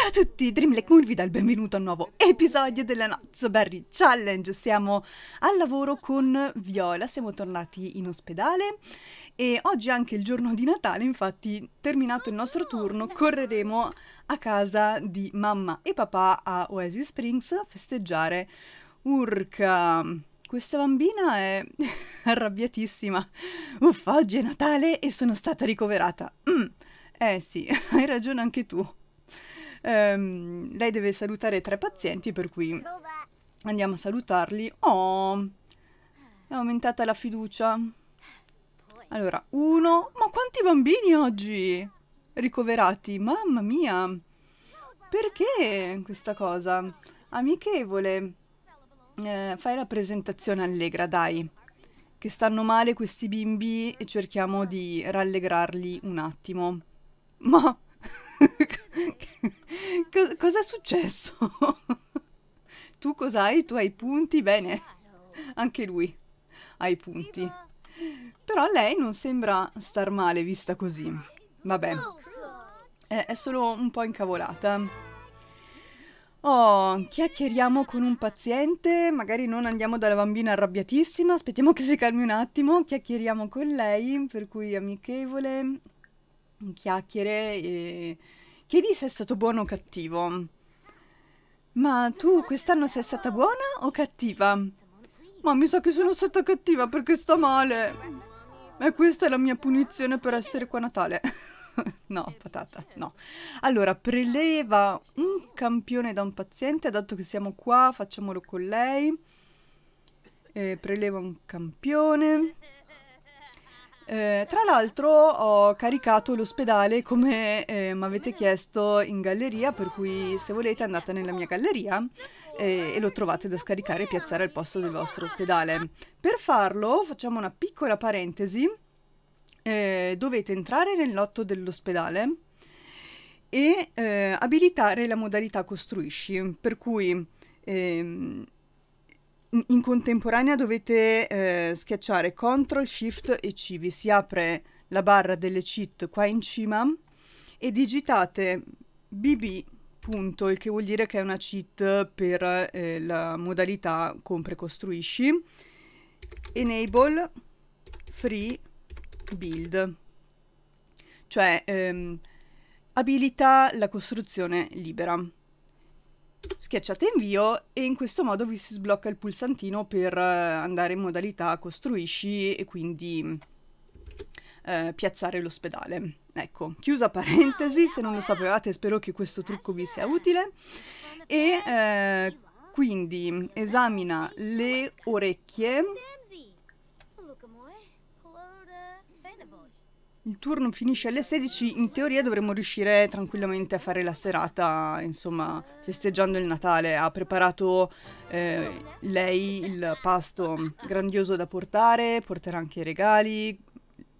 Ciao a tutti, Dreamlake Murvida, il benvenuto a un nuovo episodio della Nozzo Berry Challenge. Siamo al lavoro con Viola, siamo tornati in ospedale e oggi è anche il giorno di Natale, infatti terminato il nostro turno correremo a casa di mamma e papà a Oasis Springs a festeggiare. Urca, questa bambina è arrabbiatissima. Uffa, oggi è Natale e sono stata ricoverata. Mm. Eh sì, hai ragione anche tu. Ehm, lei deve salutare tre pazienti, per cui andiamo a salutarli. Oh, è aumentata la fiducia. Allora, uno... Ma quanti bambini oggi ricoverati? Mamma mia! Perché questa cosa? Amichevole. Eh, fai la presentazione allegra, dai. Che stanno male questi bimbi e cerchiamo di rallegrarli un attimo. Ma co cos'è successo? tu cos'hai? Tu hai i punti? Bene, anche lui ha i punti. Però lei non sembra star male vista così. Vabbè, è, è solo un po' incavolata. Oh, chiacchieriamo con un paziente, magari non andiamo dalla bambina arrabbiatissima, aspettiamo che si calmi un attimo, chiacchieriamo con lei, per cui amichevole, chiacchiere e Chiedi se è stato buono o cattivo. Ma tu quest'anno sei stata buona o cattiva? Ma mi sa che sono stata cattiva perché sta male. E questa è la mia punizione per essere qua a Natale. no, patata, no. Allora, preleva un campione da un paziente, dato che siamo qua, facciamolo con lei. Eh, preleva un campione. Eh, tra l'altro ho caricato l'ospedale come eh, mi avete chiesto in galleria, per cui se volete andate nella mia galleria eh, e lo trovate da scaricare e piazzare al posto del vostro ospedale. Per farlo facciamo una piccola parentesi, eh, dovete entrare nel lotto dell'ospedale e eh, abilitare la modalità costruisci, per cui... Ehm, in contemporanea dovete eh, schiacciare CTRL, SHIFT e C. Vi si apre la barra delle cheat qua in cima e digitate bb, punto, il che vuol dire che è una cheat per eh, la modalità compre e costruisci, enable free build, cioè ehm, abilita la costruzione libera. Schiacciate invio e in questo modo vi si sblocca il pulsantino per eh, andare in modalità costruisci e quindi eh, piazzare l'ospedale. Ecco, chiusa parentesi, se non lo sapevate spero che questo trucco vi sia utile. E eh, quindi esamina le orecchie Il turno finisce alle 16, in teoria dovremmo riuscire tranquillamente a fare la serata, insomma, festeggiando il Natale. Ha preparato eh, lei il pasto grandioso da portare, porterà anche i regali,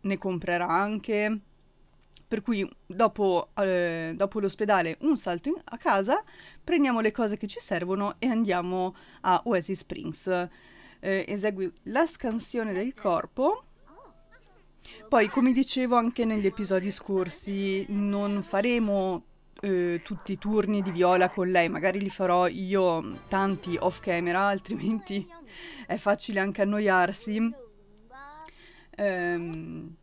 ne comprerà anche. Per cui dopo, eh, dopo l'ospedale un salto in, a casa, prendiamo le cose che ci servono e andiamo a Oasis Springs. Eh, esegui la scansione del corpo poi, come dicevo anche negli episodi scorsi, non faremo eh, tutti i turni di viola con lei, magari li farò io tanti off camera, altrimenti è facile anche annoiarsi. Ehm,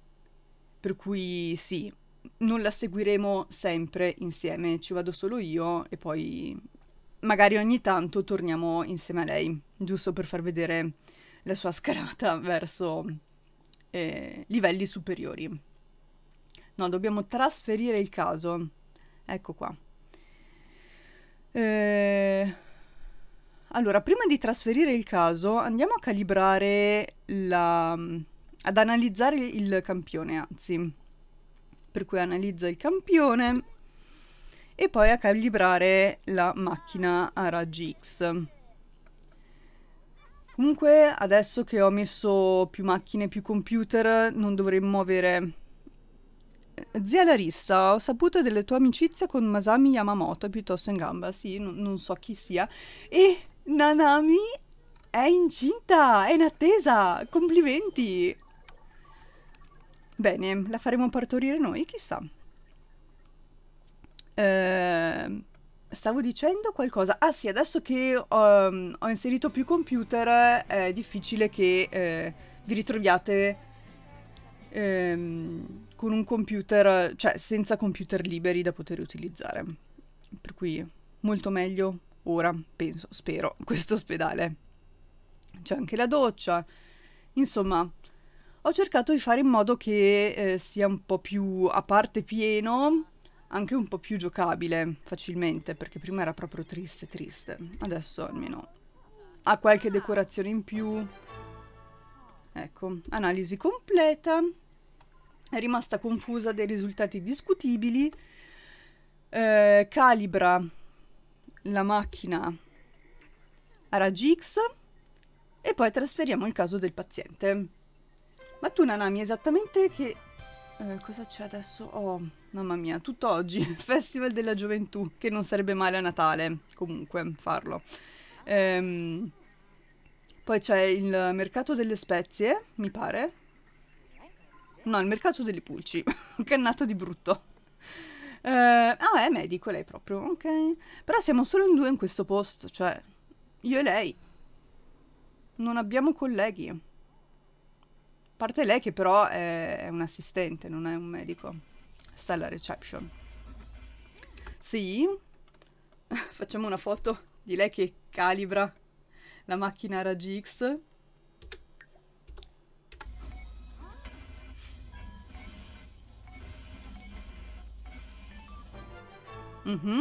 per cui sì, non la seguiremo sempre insieme, ci vado solo io e poi magari ogni tanto torniamo insieme a lei, giusto per far vedere la sua scalata verso eh, livelli superiori. No, dobbiamo trasferire il caso. Ecco qua. Eh, allora, prima di trasferire il caso, andiamo a calibrare la... ad analizzare il campione, anzi. Per cui analizza il campione e poi a calibrare la macchina a raggi X. Comunque adesso che ho messo più macchine, più computer, non dovremmo avere... Eh, zia Larissa, ho saputo della tua amicizia con Masami Yamamoto, piuttosto in gamba, sì, non so chi sia. E Nanami è incinta, è in attesa, complimenti! Bene, la faremo partorire noi, chissà. Ehm stavo dicendo qualcosa. Ah sì, adesso che um, ho inserito più computer eh, è difficile che eh, vi ritroviate ehm, con un computer, cioè senza computer liberi da poter utilizzare. Per cui molto meglio ora, penso, spero, questo ospedale. C'è anche la doccia. Insomma, ho cercato di fare in modo che eh, sia un po' più a parte pieno anche un po' più giocabile facilmente, perché prima era proprio triste triste, adesso almeno ha qualche decorazione in più. Ecco, analisi completa, è rimasta confusa dei risultati discutibili, eh, calibra la macchina a raggi X e poi trasferiamo il caso del paziente. Ma tu Nanami esattamente che eh, cosa c'è adesso? Oh, mamma mia, tutt'oggi, Festival della Gioventù, che non sarebbe male a Natale, comunque, farlo. Ehm, poi c'è il mercato delle spezie, mi pare. No, il mercato delle pulci, che è nato di brutto. Ehm, ah, è medico lei proprio, ok. Però siamo solo in due in questo posto, cioè io e lei. Non abbiamo colleghi parte lei che però è, è un assistente, non è un medico. Sta alla reception. Sì, facciamo una foto di lei che calibra la macchina RGX. Mm -hmm.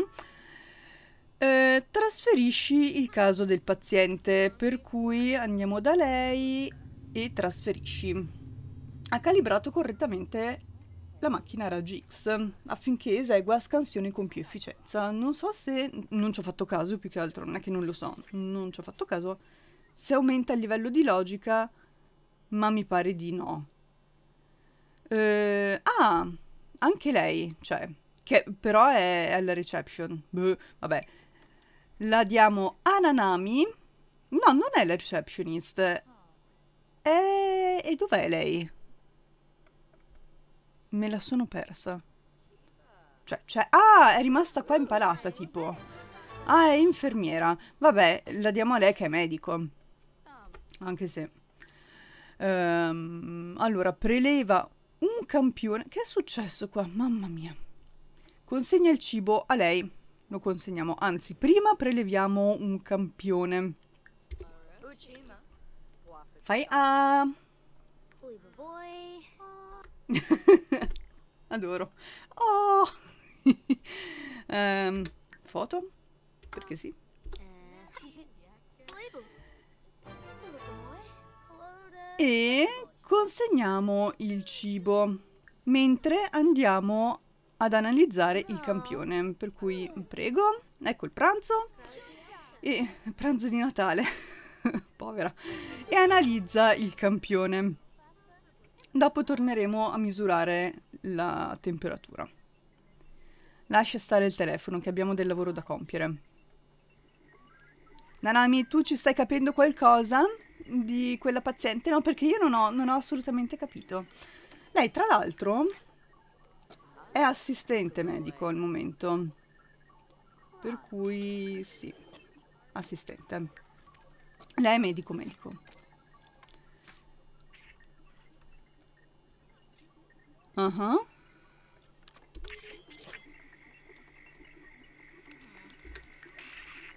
eh, trasferisci il caso del paziente, per cui andiamo da lei e trasferisci. Ha calibrato correttamente la macchina Raggi X affinché esegua scansioni con più efficienza. Non so se... non ci ho fatto caso più che altro, non è che non lo so, non ci ho fatto caso se aumenta il livello di logica, ma mi pare di no. Eh, ah, anche lei, cioè, che però è alla reception. Beh, vabbè. La diamo a Nanami. No, non è la receptionist, e, eh, e dov'è lei? Me la sono persa. Cioè, cioè... Ah, è rimasta qua impalata, tipo. Ah, è infermiera. Vabbè, la diamo a lei che è medico. Anche se... Um, allora, preleva un campione. Che è successo qua? Mamma mia. Consegna il cibo a lei. Lo consegniamo. Anzi, prima preleviamo un campione. Fai A. Ah. Adoro. Oh! um, foto? Perché sì. Eh. E consegniamo il cibo. Mentre andiamo ad analizzare il campione. Per cui, prego, ecco il pranzo. E pranzo di Natale povera, e analizza il campione. Dopo torneremo a misurare la temperatura. Lascia stare il telefono che abbiamo del lavoro da compiere. Nanami, tu ci stai capendo qualcosa di quella paziente? No, perché io non ho, non ho assolutamente capito. Lei, tra l'altro, è assistente medico al momento. Per cui sì, assistente. Lei è medico medico. Uh -huh.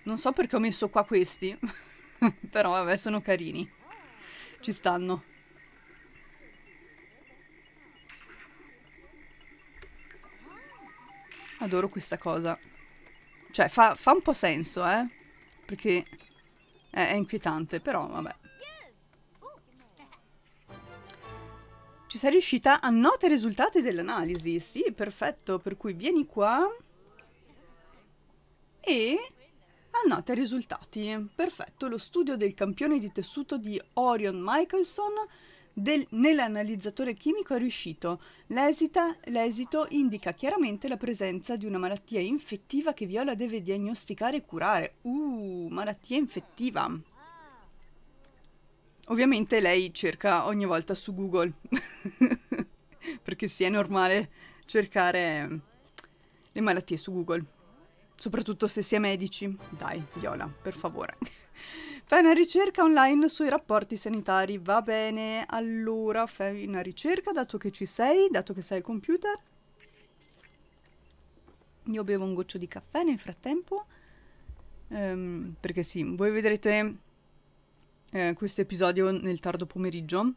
Non so perché ho messo qua questi, però vabbè sono carini. Ci stanno. Adoro questa cosa. Cioè, fa, fa un po' senso, eh? Perché è, è inquietante, però vabbè. Ci sei riuscita? Annota i risultati dell'analisi. Sì, perfetto. Per cui vieni qua e annota i risultati. Perfetto, lo studio del campione di tessuto di Orion Michelson nell'analizzatore chimico è riuscito. L'esita, l'esito indica chiaramente la presenza di una malattia infettiva che Viola deve diagnosticare e curare. Uh, malattia infettiva. Ovviamente lei cerca ogni volta su Google, perché sì, è normale cercare le malattie su Google soprattutto se si è medici. Dai, Viola, per favore. Fai una ricerca online sui rapporti sanitari, va bene. Allora, fai una ricerca, dato che ci sei, dato che sei al computer. Io bevo un goccio di caffè nel frattempo. Ehm, perché sì, voi vedrete eh, questo episodio nel tardo pomeriggio.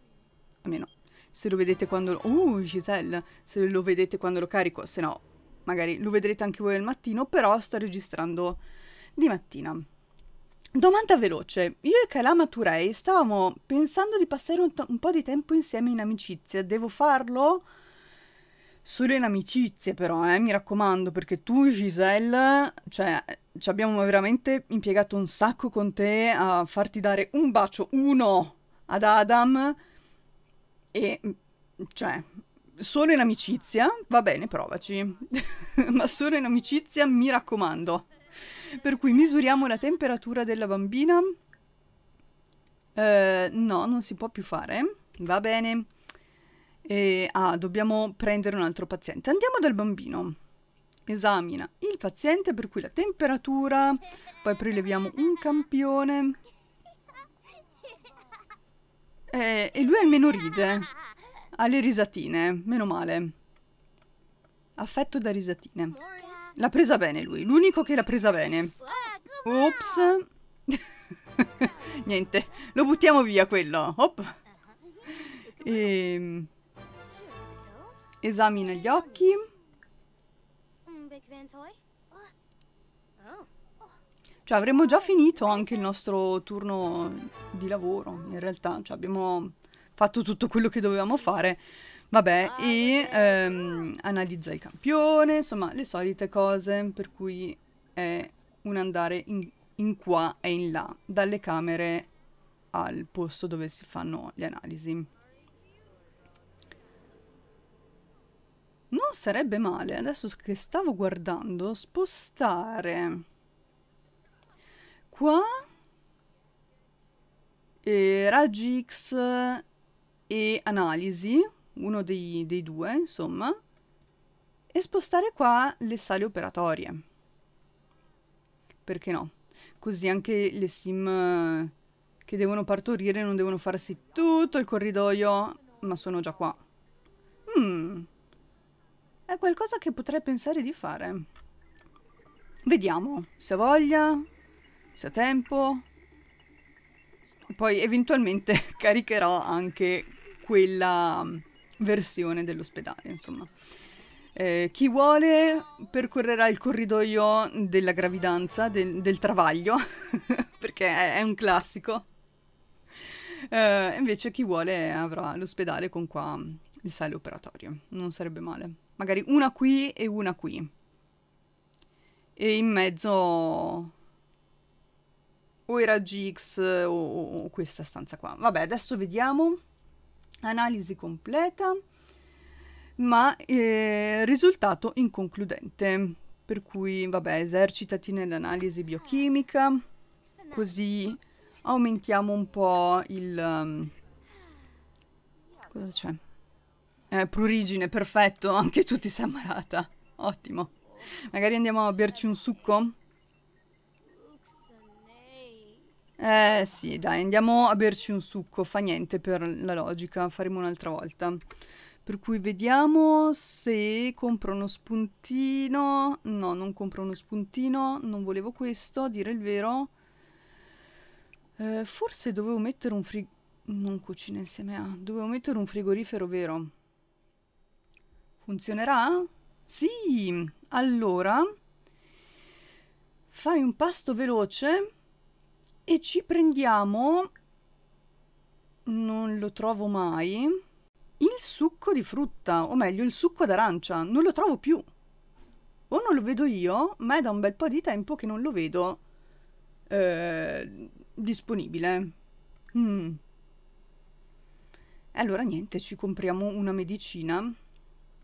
Almeno, se lo vedete quando... Uh, Giselle! Se lo vedete quando lo carico, se no magari lo vedrete anche voi al mattino, però sto registrando di mattina. Domanda veloce. Io e Kalama Turei stavamo pensando di passare un, un, po' di tempo insieme in amicizia. Devo farlo? Solo in amicizia, però, eh, mi raccomando, perché tu, Giselle, cioè, ci abbiamo veramente impiegato un sacco con te a farti dare un bacio, uno, ad Adam. E, cioè, solo in amicizia, va bene, provaci. Ma solo in amicizia, mi raccomando. Per cui misuriamo la temperatura della bambina. Eh, no, non si può più fare. Va bene. E, ah, dobbiamo prendere un altro paziente. Andiamo dal bambino. Esamina il paziente, per cui la temperatura. Poi preleviamo un campione. Eh, e lui almeno ride alle risatine, meno male. Affetto da risatine. L'ha presa bene lui, l'unico che l'ha presa bene. Ops. Niente, lo buttiamo via quello. Hop. E... Ehm, esamina gli occhi. Cioè avremmo già finito anche il nostro turno di lavoro, in realtà. Cioè abbiamo fatto tutto quello che dovevamo fare. Vabbè, ah, e ehm, analizza il campione, insomma, le solite cose, per cui è un andare in, in qua e in là, dalle camere al posto dove si fanno le analisi. Non sarebbe male, adesso che stavo guardando, spostare qua e raggi X e analisi, uno dei, dei due, insomma, e spostare qua le sale operatorie. Perché no? Così anche le sim eh, che devono partorire non devono farsi tutto il corridoio, ma sono già qua. Hmm. È qualcosa che potrei pensare di fare. Vediamo se ha voglia, se ha tempo. poi eventualmente caricherò anche quella mm, versione dell'ospedale, insomma. Eh, chi vuole percorrerà il corridoio della gravidanza, de del travaglio, perché è, è, un classico. Eh, invece chi vuole avrà l'ospedale con qua mm, il sale operatorio, non sarebbe male. Magari una qui e una qui. E in mezzo o i raggi X o, o questa stanza qua. Vabbè, adesso vediamo analisi completa, ma eh, risultato inconcludente, per cui vabbè, esercitati nell'analisi biochimica, così aumentiamo un po' il... Um, cosa c'è? Eh, prurigine, perfetto, anche tu ti sei ammalata, ottimo. Magari andiamo a berci un succo? Eh sì, dai, andiamo a berci un succo, fa niente per la logica, faremo un'altra volta. Per cui vediamo se compro uno spuntino. No, non compro uno spuntino, non volevo questo, a dire il vero. Eh, forse dovevo mettere un frigorifero... Non cucina insieme a... Dovevo mettere un frigorifero vero. Funzionerà? Sì! Allora... Fai un pasto veloce e ci prendiamo, non lo trovo mai, il succo di frutta, o meglio il succo d'arancia, non lo trovo più. O non lo vedo io, ma è da un bel po' di tempo che non lo vedo eh, disponibile. Mm. allora niente, ci compriamo una medicina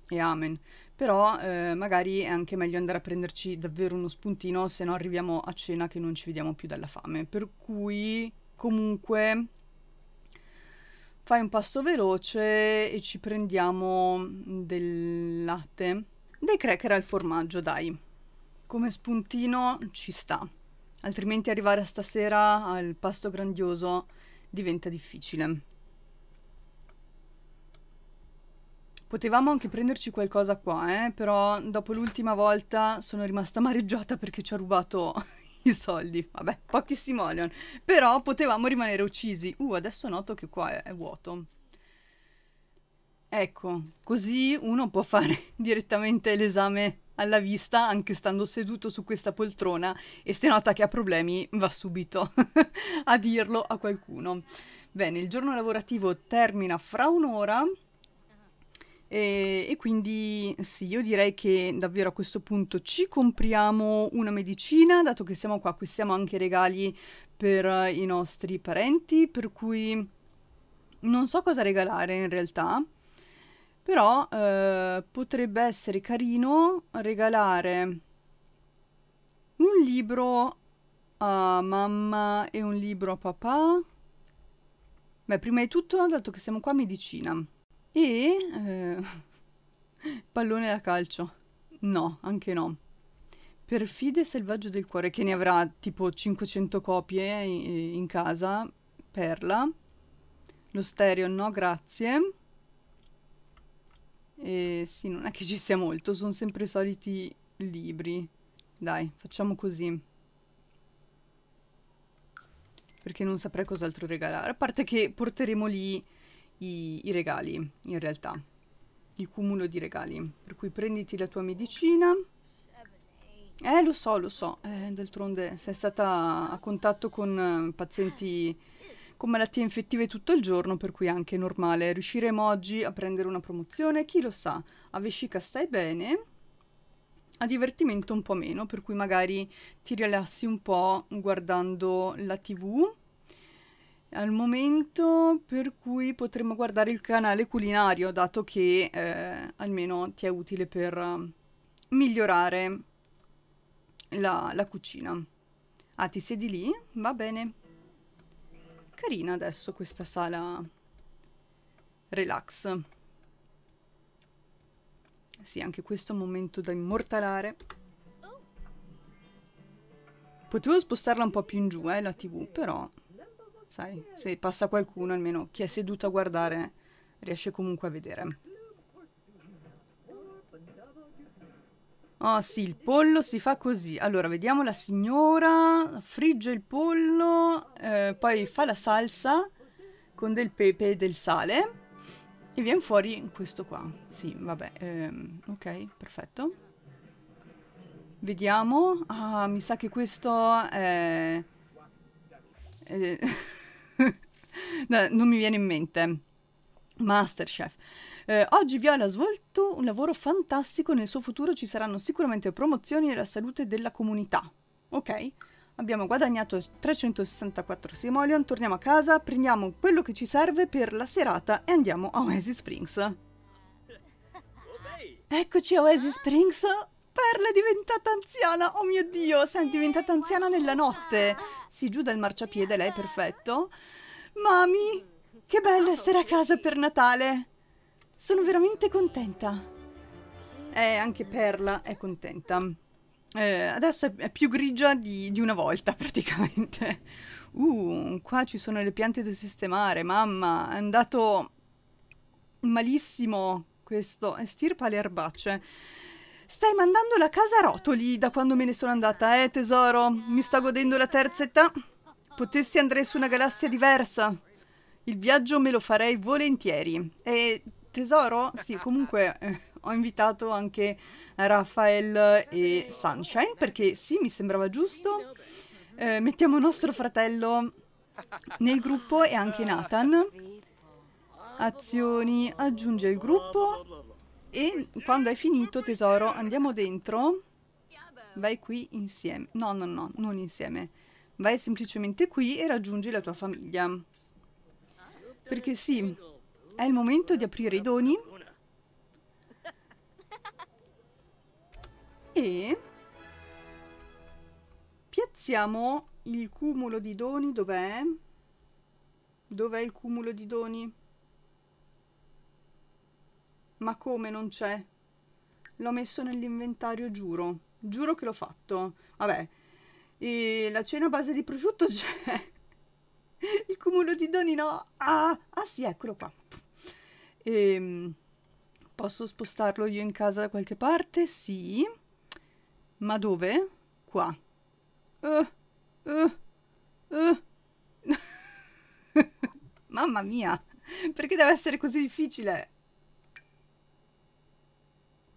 e amen però eh, magari è anche meglio andare a prenderci davvero uno spuntino, se no arriviamo a cena che non ci vediamo più dalla fame. Per cui comunque fai un pasto veloce e ci prendiamo del latte. Dei cracker al formaggio, dai. Come spuntino ci sta. Altrimenti arrivare a stasera al pasto grandioso diventa difficile. Potevamo anche prenderci qualcosa qua, eh, però dopo l'ultima volta sono rimasta amareggiata perché ci ha rubato i soldi. Vabbè, pochi simoleon. Però potevamo rimanere uccisi. Uh, adesso noto che qua è, è vuoto. Ecco, così uno può fare direttamente l'esame alla vista anche stando seduto su questa poltrona e se nota che ha problemi va subito a dirlo a qualcuno. Bene, il giorno lavorativo termina fra un'ora. E, eh, e, quindi sì, io direi che davvero a questo punto ci compriamo una medicina, dato che siamo qua, acquistiamo anche regali per eh, i nostri parenti, per cui non so cosa regalare in realtà, però eh, potrebbe essere carino regalare un libro a mamma e un libro a papà. Beh, prima di tutto, dato che siamo qua, medicina. E eh, pallone da calcio. No, anche no. Perfide selvaggio del cuore, che ne avrà tipo 500 copie in, eh, in casa. Perla. Lo stereo no, grazie. E sì, non è che ci sia molto, sono sempre i soliti libri. Dai, facciamo così. Perché non saprei cos'altro regalare. A parte che porteremo lì i, i regali, in realtà. Il cumulo di regali. Per cui prenditi la tua medicina. Eh, lo so, lo so. Eh, d'altronde sei stata a contatto con eh, pazienti con malattie infettive tutto il giorno, per cui è anche normale. Riusciremo oggi a prendere una promozione, chi lo sa. A vescica stai bene, a divertimento un po' meno, per cui magari ti rilassi un po' guardando la tv al momento per cui potremmo guardare il canale culinario, dato che eh, almeno ti è utile per ehm, migliorare la, la cucina. Ah, ti siedi lì? Va bene. Carina adesso questa sala relax. Sì, anche questo è un momento da immortalare. Potevo spostarla un po' più in giù, eh, la tv, però sai, se passa qualcuno almeno chi è seduto a guardare riesce comunque a vedere. Oh sì, il pollo si fa così. Allora, vediamo la signora, frigge il pollo, eh, poi fa la salsa con del pepe e del sale e viene fuori questo qua. Sì, vabbè, ehm, ok, perfetto. Vediamo. Ah, mi sa che questo è... Eh, no, non mi viene in mente. Masterchef. Eh, oggi Viola ha svolto un lavoro fantastico, nel suo futuro ci saranno sicuramente promozioni e la salute della comunità. Ok? Abbiamo guadagnato 364 simoleon, torniamo a casa, prendiamo quello che ci serve per la serata e andiamo a Oasis Springs. Oh, Eccoci a Oasis Springs! Perla è diventata anziana! Oh mio Dio! sei diventata anziana nella notte! Si giù dal marciapiede, lei è perfetto. Mami, che bello essere a casa per Natale! Sono veramente contenta. Eh, anche Perla è contenta. Eh, adesso è, è, più grigia di, di, una volta praticamente. Uh, qua ci sono le piante da sistemare, mamma, è andato malissimo questo. Estirpa eh, le erbacce. Stai mandando la casa a rotoli da quando me ne sono andata, eh tesoro? Mi sto godendo la terza età. Potessi andare su una galassia diversa. Il viaggio me lo farei volentieri. E tesoro? Sì, comunque eh, ho invitato anche Rafael e Sunshine perché sì, mi sembrava giusto. Eh, mettiamo nostro fratello nel gruppo e anche Nathan. Azioni, aggiunge il gruppo. E quando hai finito, tesoro, andiamo dentro. Vai qui insieme. No, no, no, non insieme. Vai semplicemente qui e raggiungi la tua famiglia. Perché sì, è il momento di aprire i doni. E piazziamo il cumulo di doni. Dov'è? Dov'è il cumulo di doni? Ma come non c'è? L'ho messo nell'inventario, giuro. Giuro che l'ho fatto. Vabbè, e la cena a base di prosciutto c'è. Il cumulo di doni no. Ah, ah sì, eccolo qua. E, ehm, posso spostarlo io in casa da qualche parte? Sì. Ma dove? Qua. Uh, uh, uh. Mamma mia, perché deve essere così difficile?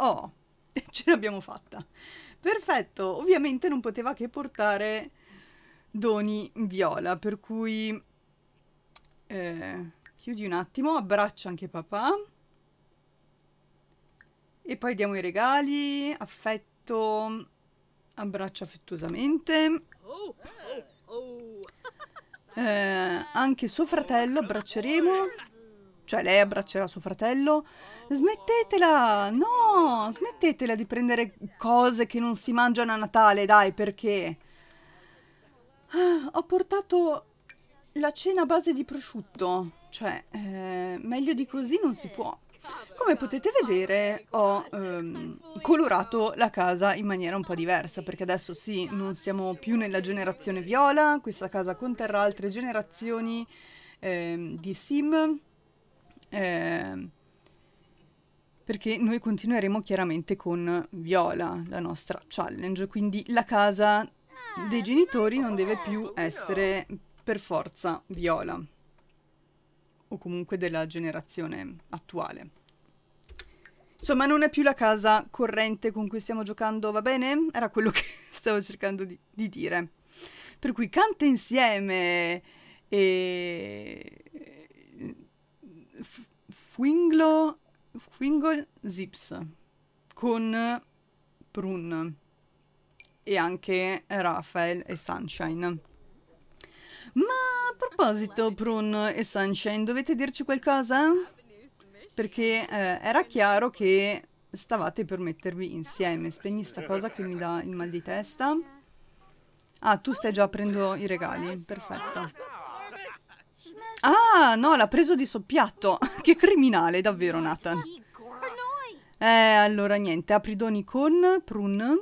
Oh, ce l'abbiamo fatta. Perfetto, ovviamente non poteva che portare doni viola, per cui eh, chiudi un attimo, abbraccia anche papà. E poi diamo i regali, affetto, abbraccia affettuosamente. Oh, oh, oh. Eh, anche suo fratello abbracceremo. Cioè lei abbraccerà suo fratello? Smettetela! No! Smettetela di prendere cose che non si mangiano a Natale, dai, perché? Ah, ho portato la cena a base di prosciutto. Cioè, eh, meglio di così non si può. Come potete vedere ho ehm, colorato la casa in maniera un po' diversa perché adesso sì, non siamo più nella generazione viola, questa casa conterrà altre generazioni ehm, di sim eh, perché noi continueremo chiaramente con Viola, la nostra challenge, quindi la casa dei genitori non deve più essere per forza Viola, o comunque della generazione attuale. Insomma, non è più la casa corrente con cui stiamo giocando, va bene? Era quello che stavo cercando di, di dire. Per cui canta insieme e Fwinglo, Fwingol Zips con Prun e anche Raphael e Sunshine. Ma a proposito, Prun e Sunshine, dovete dirci qualcosa? Perché eh, era chiaro che stavate per mettervi insieme. Spegni sta cosa che mi dà il mal di testa. Ah, tu stai già aprendo i regali. Perfetto. Ah, no, l'ha preso di soppiatto. che criminale, davvero, Nathan. Eh, allora, niente. Apridoni con prun.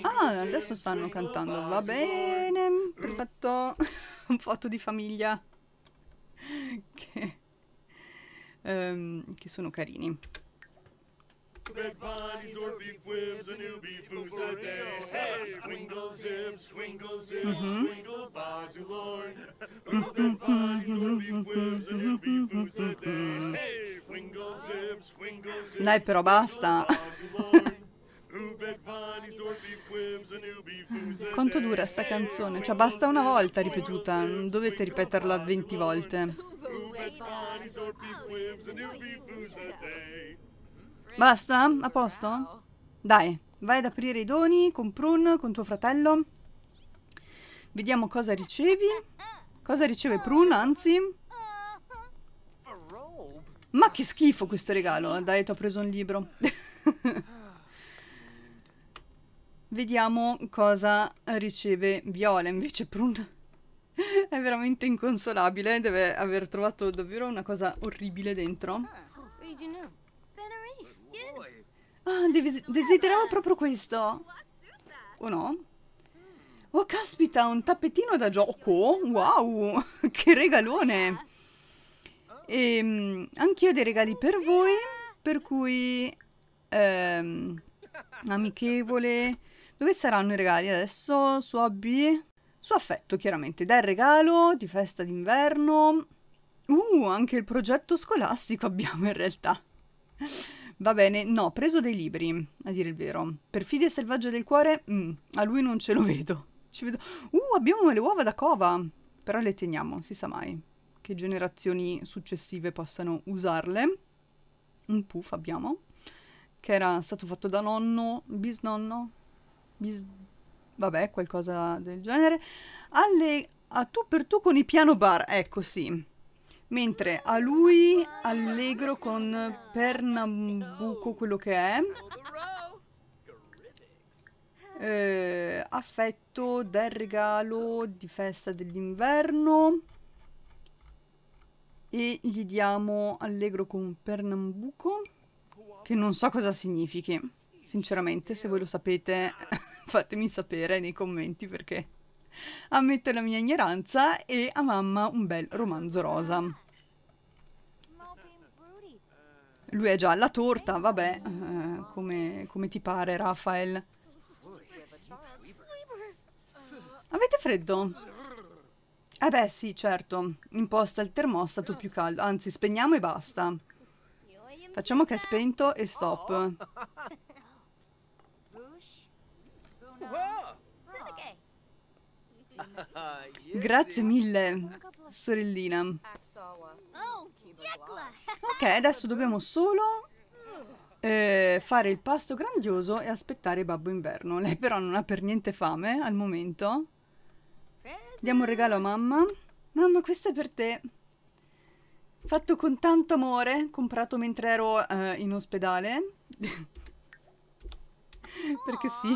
Ah, adesso stanno cantando. Va bene, perfetto. Un foto di famiglia. Che, um, che sono carini bed bodies or beef whips and newbie foos a day. Hey, swingle zips, swingle zips, mm-hmm. swingle bars, you lord. Or bed or beef whips and newbie foos a day. Hey, swingle zips, swingle zips. Dai, però basta. Quanto dura sta canzone? Cioè basta una volta ripetuta, non dovete ripeterla 20 volte. Basta? A posto? Dai, vai ad aprire i doni con Prun, con tuo fratello. Vediamo cosa ricevi. Cosa riceve Prun, anzi. Ma che schifo questo regalo. Dai, ti ho preso un libro. Vediamo cosa riceve Viola invece Prun. È veramente inconsolabile, deve aver trovato davvero una cosa orribile dentro. Ah, desideravo proprio questo. O no? Oh, caspita, un tappetino da gioco? Oh, wow, che regalone! E ehm, anch'io ho dei regali per voi, per cui... Ehm, amichevole... Dove saranno i regali adesso? Su hobby? Su affetto, chiaramente. Dai regalo, di festa d'inverno... Uh, anche il progetto scolastico abbiamo in realtà. Va bene, no, ho preso dei libri, a dire il vero. Perfidia selvaggia del cuore, mm, a lui non ce lo vedo. Ci vedo... Uh, abbiamo le uova da cova! Però le teniamo, si sa mai. Che generazioni successive possano usarle. Un puff abbiamo. Che era stato fatto da nonno, bisnonno, bis... Vabbè, qualcosa del genere. Alle... A tu per tu con i piano bar, ecco sì mentre a lui allegro con Pernambuco quello che è eh, affetto del regalo di festa dell'inverno e gli diamo allegro con Pernambuco che non so cosa significhi sinceramente se voi lo sapete fatemi sapere nei commenti perché ammetto la mia ignoranza e a mamma un bel romanzo rosa. Lui è già alla torta, vabbè, eh, come, come ti pare Rafael. Avete freddo? Eh beh sì, certo, imposta il termostato più caldo, anzi spegniamo e basta. Facciamo che è spento e stop. Grazie mille, sorellina. Ok, adesso dobbiamo solo eh, fare il pasto grandioso e aspettare Babbo Inverno. Lei però non ha per niente fame al momento. Diamo un regalo a mamma. Mamma, questo è per te. Fatto con tanto amore, comprato mentre ero eh, in ospedale. Perché sì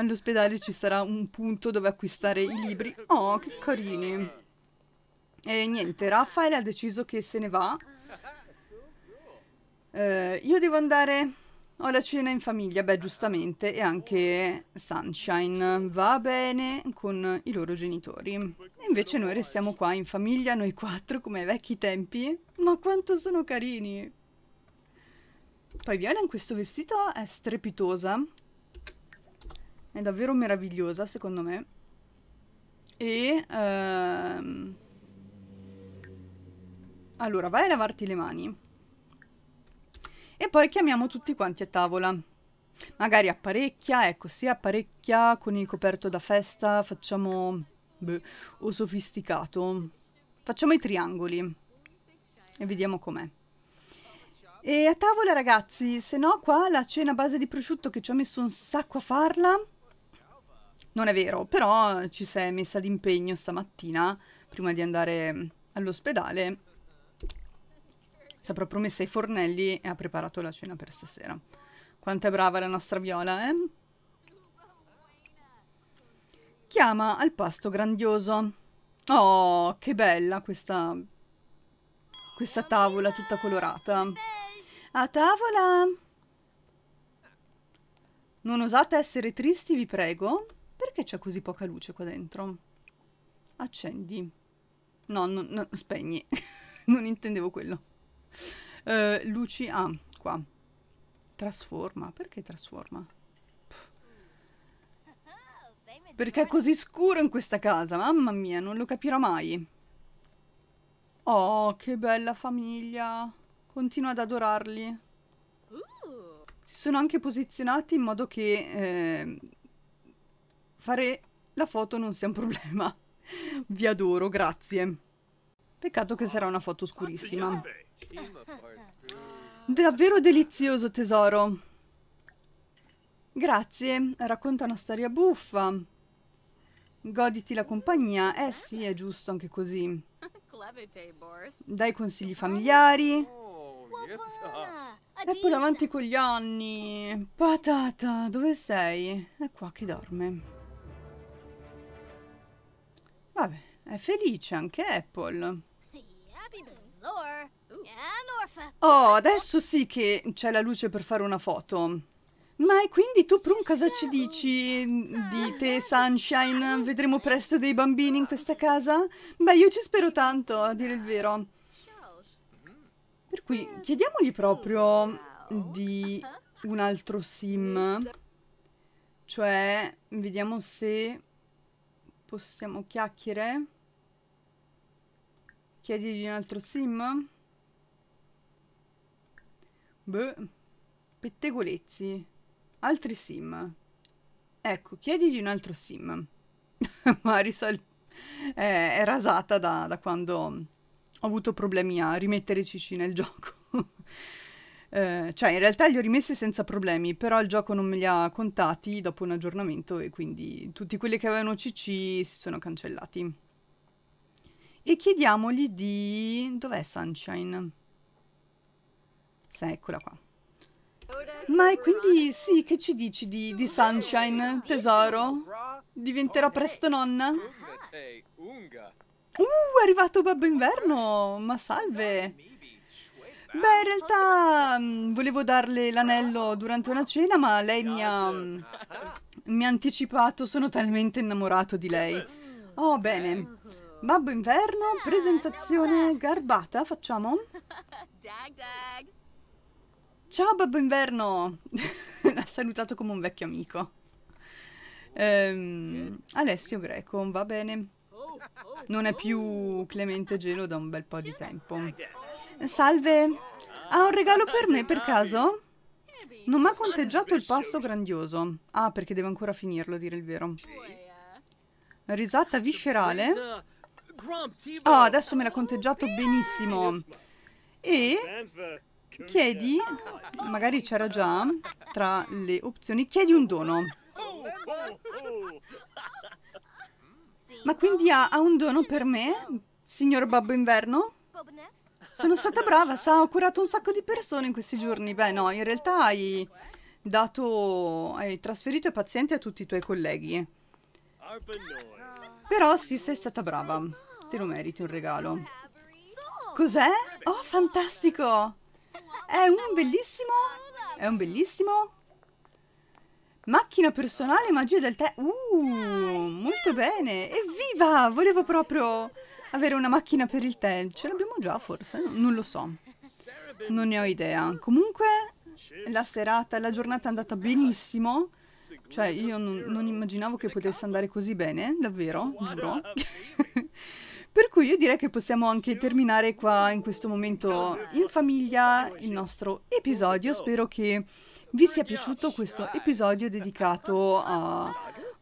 all'ospedale ci sarà un punto dove acquistare i libri. Oh, che carini. E niente, Raffaele ha deciso che se ne va. Eh, io devo andare... Ho la cena in famiglia, beh, giustamente, e anche Sunshine va bene con i loro genitori. E invece noi restiamo qua in famiglia, noi quattro, come ai vecchi tempi. Ma quanto sono carini! Poi Viola in questo vestito è strepitosa, è davvero meravigliosa secondo me e ehm... allora vai a lavarti le mani e poi chiamiamo tutti quanti a tavola magari apparecchia ecco se apparecchia con il coperto da festa facciamo beh, o sofisticato facciamo i triangoli e vediamo com'è e a tavola ragazzi se no qua la cena base di prosciutto che ci ho messo un sacco a farla non è vero, però ci sei messa d'impegno stamattina prima di andare all'ospedale. Si è proprio messa ai fornelli e ha preparato la cena per stasera. Quanto è brava la nostra Viola, eh? Chiama al pasto grandioso. Oh, che bella questa... questa tavola tutta colorata. A tavola! Non osate essere tristi, vi prego. Perché c'è così poca luce qua dentro? Accendi. No, no, no spegni. non intendevo quello. Uh, luci... Ah, qua. Trasforma. Perché trasforma? Perché è così scuro in questa casa? Mamma mia, non lo capirò mai. Oh, che bella famiglia. Continua ad adorarli. Si sono anche posizionati in modo che eh, Fare la foto non sia un problema. Vi adoro, grazie. Peccato che sarà una foto scurissima. Ah, Davvero delizioso, tesoro. Grazie, racconta una storia buffa. Goditi la compagnia. Eh sì, è giusto anche così. Dai consigli familiari. Oh, e poi avanti con gli anni. Patata, dove sei? È qua che dorme. Vabbè, è felice anche Apple. Oh, adesso sì che c'è la luce per fare una foto. Ma e quindi tu, Prun, cosa ci dici di te, Sunshine? Vedremo presto dei bambini in questa casa? Beh, io ci spero tanto, a dire il vero. Per cui chiediamogli proprio di un altro sim. Cioè, vediamo se Possiamo chiacchiere. Chiedigli un altro sim. Beh. Pettegolezzi. Altri sim. Ecco, chiedigli un altro sim. Marisol è, è rasata da, da quando ho avuto problemi a rimettere CC nel gioco. Eh, cioè, in realtà li ho rimessi senza problemi, però il gioco non me li ha contati dopo un aggiornamento e quindi tutti quelli che avevano CC si sono cancellati. E chiediamogli di... dov'è Sunshine? Se, sì, eccola qua. Ma e quindi sì, che ci dici di, di, Sunshine, tesoro? Diventerà presto nonna? Uh, è arrivato Babbo Inverno! Ma salve! Beh, in realtà mm, volevo darle l'anello durante una cena, ma lei mi ha, mm, mi ha anticipato, sono talmente innamorato di lei. Oh, bene. Babbo Inverno, presentazione garbata, facciamo? Ciao Babbo Inverno! L'ha salutato come un vecchio amico. Ehm, Alessio Greco, va bene. Non è più Clemente Gelo da un bel po' di tempo. Salve, ha un regalo per me per caso? Non mi ha conteggiato il passo grandioso. Ah, perché deve ancora finirlo, a dire il vero. Risata viscerale. Ah, adesso me l'ha conteggiato benissimo. E chiedi, magari c'era già tra le opzioni, chiedi un dono. Ma quindi ha, ha un dono per me, signor Babbo Inverno? Sono stata brava, sa, ho curato un sacco di persone in questi giorni. Beh, no, in realtà hai dato, hai trasferito i pazienti a tutti i tuoi colleghi. Però sì, sei stata brava. Te lo meriti un regalo. Cos'è? Oh, fantastico! È un bellissimo... È un bellissimo... Macchina personale, magia del tè. Uh, molto bene. Evviva! Volevo proprio avere una macchina per il tè. Ce l'abbiamo già forse? Non lo so. Non ne ho idea. Comunque la serata, la giornata è andata benissimo. Cioè io non, non immaginavo che potesse andare così bene, davvero, giuro. per cui io direi che possiamo anche terminare qua in questo momento in famiglia il nostro episodio. Spero che vi sia piaciuto questo episodio dedicato a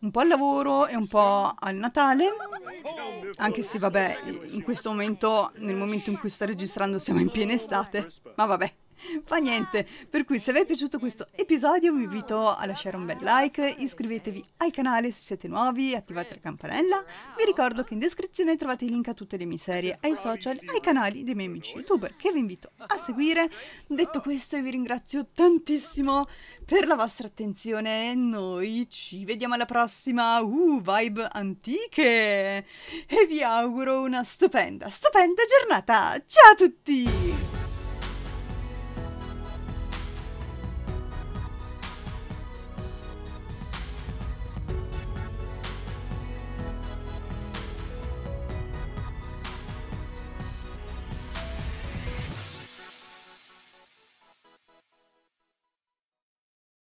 un po' al lavoro e un po' al Natale, oh, anche se vabbè, in questo momento, nel momento in cui sto registrando siamo in piena estate, ma vabbè. Fa niente, per cui se vi è piaciuto questo episodio vi invito a lasciare un bel like, iscrivetevi al canale se siete nuovi, attivate la campanella. Vi ricordo che in descrizione trovate il link a tutte le mie serie, ai social, ai canali dei miei amici youtuber che vi invito a seguire. Detto questo vi ringrazio tantissimo per la vostra attenzione noi ci vediamo alla prossima uh, Vibe Antiche e vi auguro una stupenda, stupenda giornata. Ciao a tutti!